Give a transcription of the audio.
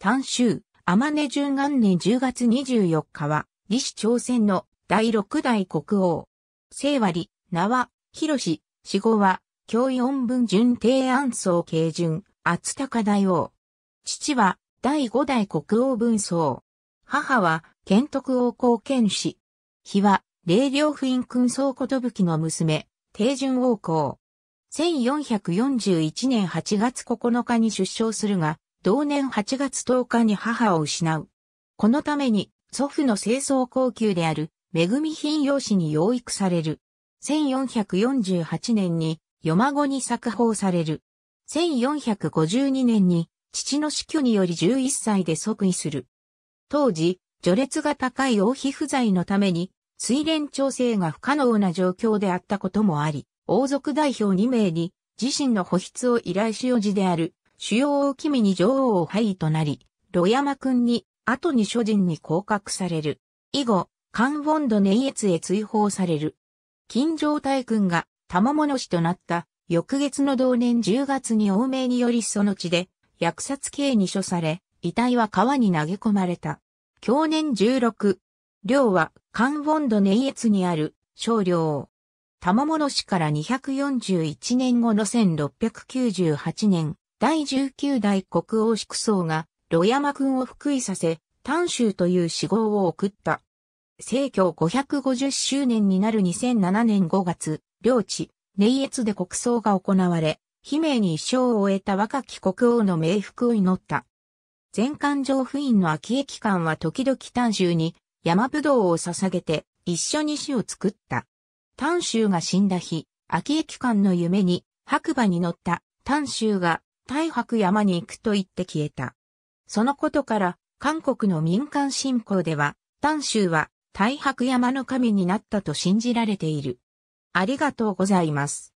単州、天根十元年10月24日は、李氏朝鮮の第六代国王。聖割、名は、広氏、死後は、教四文順帝安宗慶順、厚高大王。父は、第五代国王文宗。母は、建徳王公剣士。日は、霊領府院君宗きの娘、定順王公。1441年8月9日に出生するが、同年8月10日に母を失う。このために祖父の清掃高級である、恵品用紙に養育される。1448年に、夜孫に作法される。1452年に、父の死去により11歳で即位する。当時、序列が高い王妃不在のために、水連調整が不可能な状況であったこともあり、王族代表2名に、自身の保筆を依頼しうじである、主要を君に女王を廃位となり、ロヤマ君に、後に諸人に降格される。以後、カンウォンドネイエツへ追放される。金城大君が玉物氏となった翌月の同年10月に欧米によりその地で、薬殺刑に処され、遺体は川に投げ込まれた。去年16、領はカンウォンドネイエツにある少領。玉物氏から241年後の1698年、第19代国王祝僧が、炉山君を復位させ、丹州という死号を送った。生協550周年になる2007年5月、領地、寧越で国葬が行われ、悲鳴に一生を終えた若き国王の冥福を祈った。全館上府院の秋駅館は時々丹州に山ぶどうを捧げて一緒に死を作った。丹州が死んだ日、秋駅館の夢に白馬に乗った丹州が太白山に行くと言って消えた。そのことから、韓国の民間信仰では、丹州は太白山の神になったと信じられている。ありがとうございます。